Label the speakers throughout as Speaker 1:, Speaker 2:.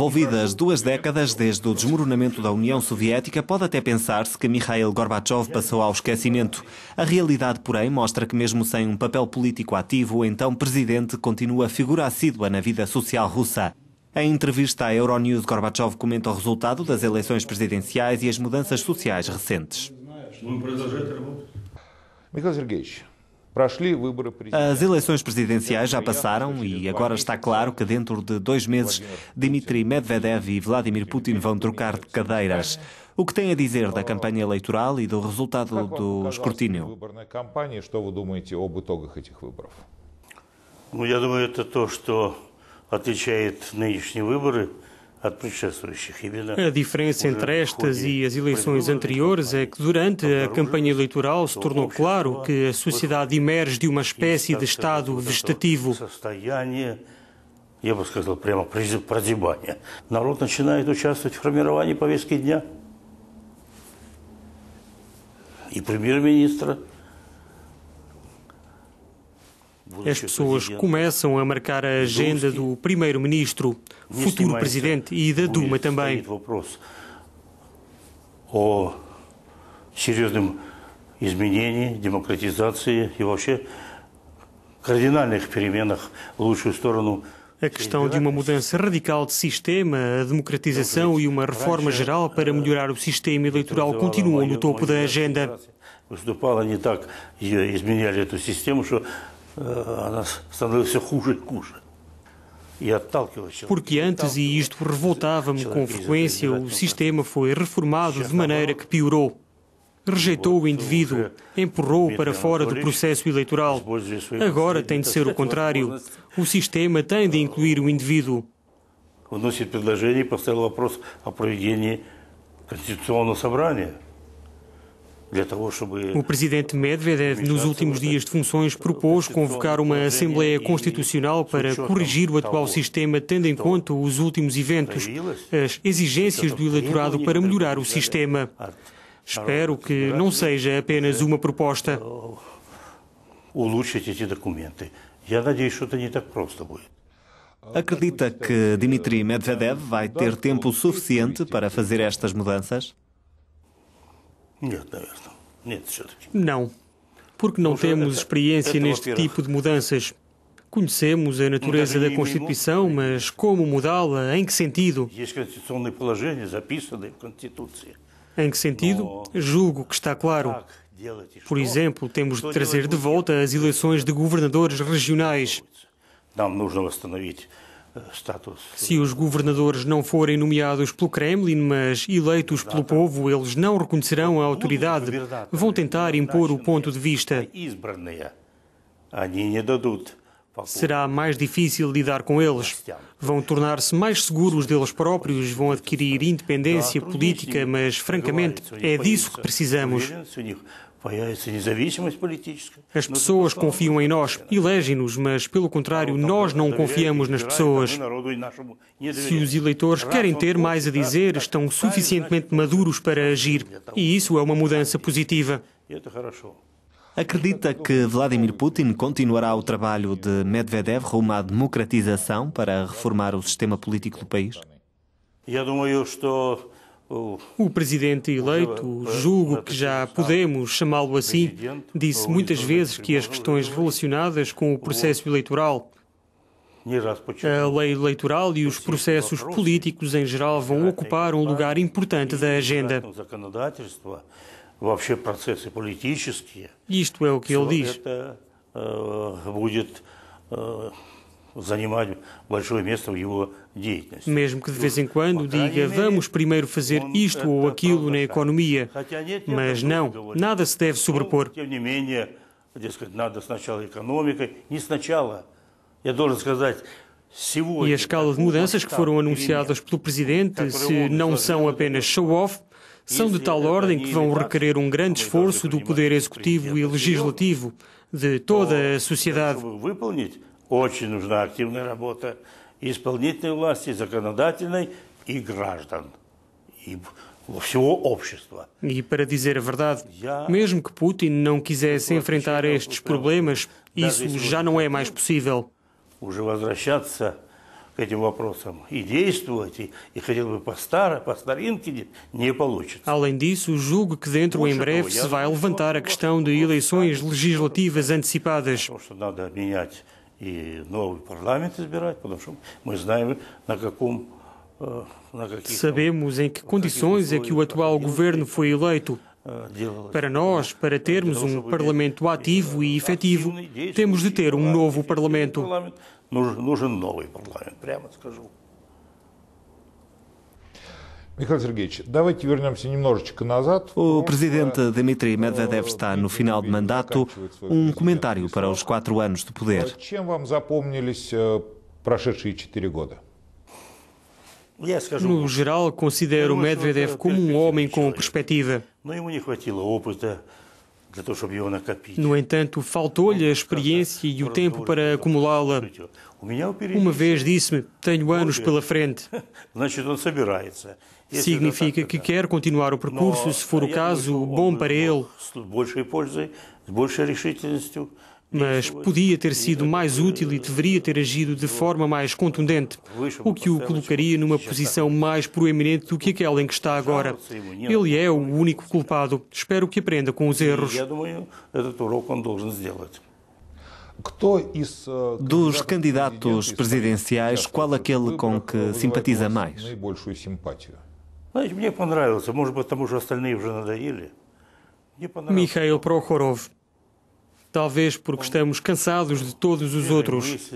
Speaker 1: Envolvidas duas décadas desde o desmoronamento da União Soviética, pode até pensar-se que Mikhail Gorbachev passou ao esquecimento. A realidade, porém, mostra que, mesmo sem um papel político ativo, o então presidente continua figura assídua na vida social russa. Em entrevista à Euronews, Gorbachev comenta o resultado das eleições presidenciais e as mudanças sociais recentes. Mikhail as eleições presidenciais já passaram e agora está claro que dentro de dois meses Dmitry Medvedev e Vladimir Putin vão trocar de cadeiras. O que tem a dizer da campanha eleitoral e do resultado do escrutínio? Ну, я думаю,
Speaker 2: это то, что a diferença entre estas e as eleições
Speaker 3: anteriores é que, durante a campanha eleitoral, se tornou claro que a sociedade emerge de uma espécie de estado vegetativo.
Speaker 2: E бы сказал As pessoas
Speaker 3: começam a marcar a agenda do primeiro-ministro, futuro presidente e da Duma também.
Speaker 2: о серьезном изменении, демократизации и вообще кардинальных переменах в лучшую сторону
Speaker 3: A questão de uma mudança radical de sistema, a democratização e uma reforma geral para eh, melhorar o sistema eleitoral continuam no topo da agenda.
Speaker 2: Выступала не так, изменяли эту систему, что eh, Она становится хуже и хуже. Porque antes, e isto revoltava-me com frequência, o sistema foi reformado de maneira que piorou.
Speaker 3: Rejeitou o indivíduo, empurrou-o para fora do processo eleitoral. Agora tem de ser o contrário. O sistema tem de incluir o indivíduo.
Speaker 2: Вносит предложение и поставил вопрос о проведении Конституционного собрания. O
Speaker 3: presidente Medvedev, nos últimos dias de funções, propôs convocar uma Assembleia Constitucional para corrigir o atual sistema, tendo em então, conta os últimos eventos, as exigências do então, é eleitorado para melhorar o sistema. Espero que não seja apenas uma proposta.
Speaker 2: Eh,
Speaker 1: Acredita que Dmitry Medvedev vai ter tempo suficiente para fazer estas mudanças?
Speaker 3: Não, porque não temos experiência neste tipo de mudanças. Conhecemos a natureza da Constituição, mas como mudá-la, em que sentido? Em que sentido? Julgo que está claro. Por exemplo, temos de trazer de volta as eleições de governadores regionais.
Speaker 2: Não нужно восстановить status.
Speaker 3: Se os governadores não forem nomeados pelo Kremlin, mas eleitos pelo povo, eles não reconhecerão a autoridade. É Vão tentar impor o ponto de vista. Será mais difícil lidar com eles. Vão tornar-se mais seguros deles próprios, vão adquirir independência política, mas, francamente, é disso que precisamos.
Speaker 2: As pessoas
Speaker 3: confiam em nós, elegem-nos, mas, pelo contrário, então, nós não confiamos nas pessoas. Se os eleitores querem ter mais a dizer, estão suficientemente maduros para agir. Então, e isso é uma mudança positiva
Speaker 1: acredita que Vladimir Putin continuará o trabalho de Medvedev rumo à democratização para reformar o sistema político do país?
Speaker 3: O presidente eleito, julgo que já podemos chamá-lo assim, disse muitas vezes que as questões relacionadas com o processo eleitoral a lei eleitoral e os processos políticos em geral vão ocupar um lugar importante da agenda
Speaker 2: вообще процессы политические. Isto é o que ele diz. Это э, будет э, занимать большое место в его деятельности. Mesmo que de vez em quando diga vamos primeiro fazer isto ou aquilo na economia, mas não, nada se deve sobrepor. Тем не менее, дескать, надо сначала экономикой, не сначала. Я должен сказать, e a escala de mudanças que foram
Speaker 3: anunciadas pelo Presidente, se não são apenas show-off, são de tal ordem que vão requerer um grande então, esforço do Poder Executivo e Legislativo, de toda a sociedade. E para dizer a verdade, mesmo que Putin não quisesse enfrentar estes problemas, isso já não é mais possível. Уже
Speaker 2: возвращаться этим и действовать, и, и хотел бы по, по старинке не получится.
Speaker 3: Além disso, julgo que dentro em breve se vai levantar a questão de eleições legislativas antecipadas. Потому что
Speaker 2: надо менять
Speaker 3: и новый
Speaker 2: парламент избирать, потому что мы знаем, на каком э, Sabemos
Speaker 3: em que condições é que o atual governo foi eleito. Э, para nós, para termos um Parlamento ativo e efetivo, temos de ter um novo Parlamento
Speaker 1: нужен, новый парламент,
Speaker 2: прямо скажу.
Speaker 1: Михаил Сергеевич, давайте вернемся немножечко назад. O presidente Dmitry Medvedev está no final de mandato. Um comentário para os quatro anos de poder. Чем вам запомнились э, прошедшие четыре года? No
Speaker 3: geral, considero Medvedev como um homem com perspectiva.
Speaker 2: No entanto, faltou-lhe a experiência e o tempo para acumulá-la. É Uma vez disse-me: Tenho anos pela frente. É Significa que quer continuar o percurso, se for o caso, é bom para ele
Speaker 3: mas podia ter sido mais útil e deveria ter agido de forma mais contundente, o que o colocaria numa posição mais proeminente do que aquela em que está agora. Ele é o único culpado. Espero que aprenda com os erros.
Speaker 1: Dos candidatos presidenciais, qual aquele com que simpatiza mais?
Speaker 3: Mikhail Prokhorov talvez porque estamos cansados de todos os outros.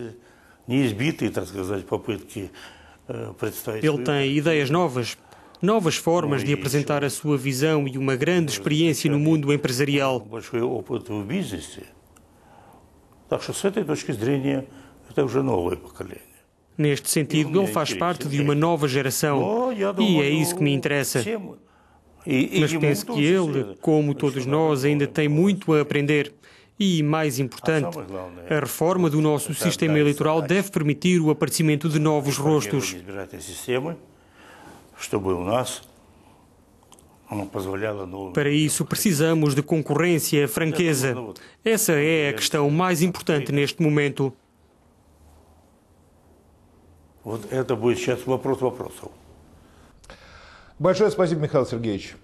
Speaker 2: Ele tem
Speaker 3: ideias novas, novas formas de apresentar a sua visão e uma grande experiência no mundo empresarial. Neste sentido, ele faz parte de uma nova geração e é isso que me interessa. Mas penso que ele, como todos nós, ainda tem muito a aprender. E, mais importante, ah, né? a reforma do nosso sistema eleitoral deve permitir o aparecimento de novos rostos. Para isso, precisamos de concorrência e franqueza. Essa é a questão mais importante neste momento.
Speaker 2: Вот это будет сейчас вопрос вопросов.
Speaker 1: Большое спасибо, Михаил Сергеевич.